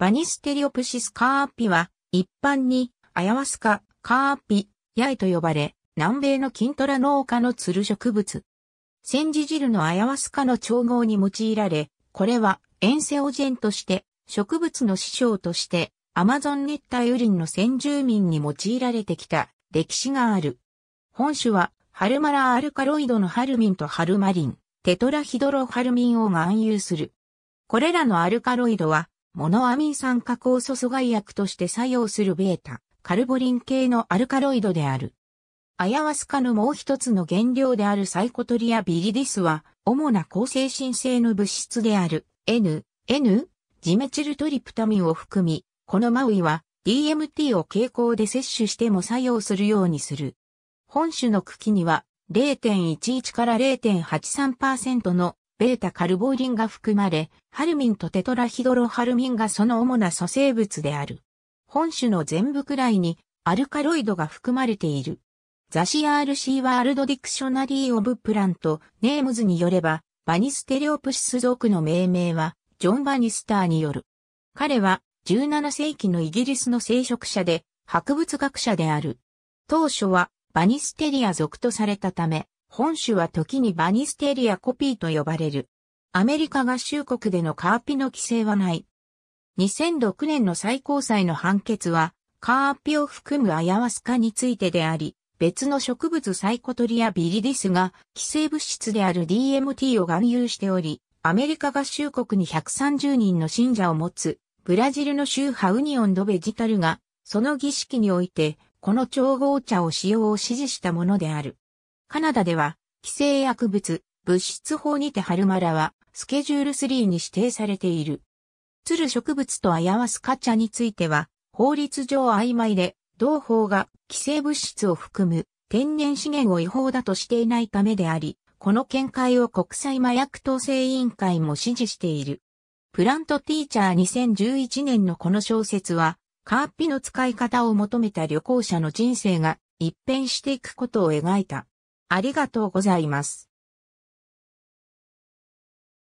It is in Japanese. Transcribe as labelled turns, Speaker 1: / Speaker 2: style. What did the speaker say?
Speaker 1: バニステリオプシスカーピは、一般に、アヤワスカ、カーピ、ヤエと呼ばれ、南米のキントラ農家のツル植物。ジジ汁のアヤワスカの調合に用いられ、これは、エンセオジェンとして、植物の師匠として、アマゾン熱帯雨林の先住民に用いられてきた歴史がある。本種は、ハルマラアルカロイドのハルミンとハルマリン、テトラヒドロハルミンを含有する。これらのアルカロイドは、モノアミン酸加工素阻害薬として作用するベータ、カルボリン系のアルカロイドである。アヤワスカのもう一つの原料であるサイコトリアビリディスは、主な抗精神性の物質である N、N、ジメチルトリプタミンを含み、このマウイは DMT を傾向で摂取しても作用するようにする。本種の茎には0.11から0.83%のベータカルボリンが含まれ、ハルミンとテトラヒドロハルミンがその主な組成物である。本種の全部くらいにアルカロイドが含まれている。ザシアールシーワールドディクショナリー・オブ・プラント・ネームズによれば、バニステレオプシス族の命名は、ジョン・バニスターによる。彼は、17世紀のイギリスの聖職者で、博物学者である。当初は、バニステリア族とされたため、本種は時にバニステリアコピーと呼ばれる。アメリカ合衆国でのカーピの規制はない。2006年の最高裁の判決は、カーピを含むアヤワスカについてであり、別の植物サイコトリアビリディスが、規制物質である DMT を含有しており、アメリカ合衆国に130人の信者を持つ、ブラジルの宗派ウニオン・ド・ベジタルが、その儀式において、この調合茶を使用を指示したものである。カナダでは、規制薬物、物質法にてハルマラは、スケジュール3に指定されている。鶴植物とあやわすカチャについては、法律上曖昧で、同法が規制物質を含む天然資源を違法だとしていないためであり、この見解を国際麻薬統制委員会も支持している。プラントティーチャー2011年のこの小説は、カーピの使い方を求めた旅行者の人生が一変していくことを描いた。ありがとうございます。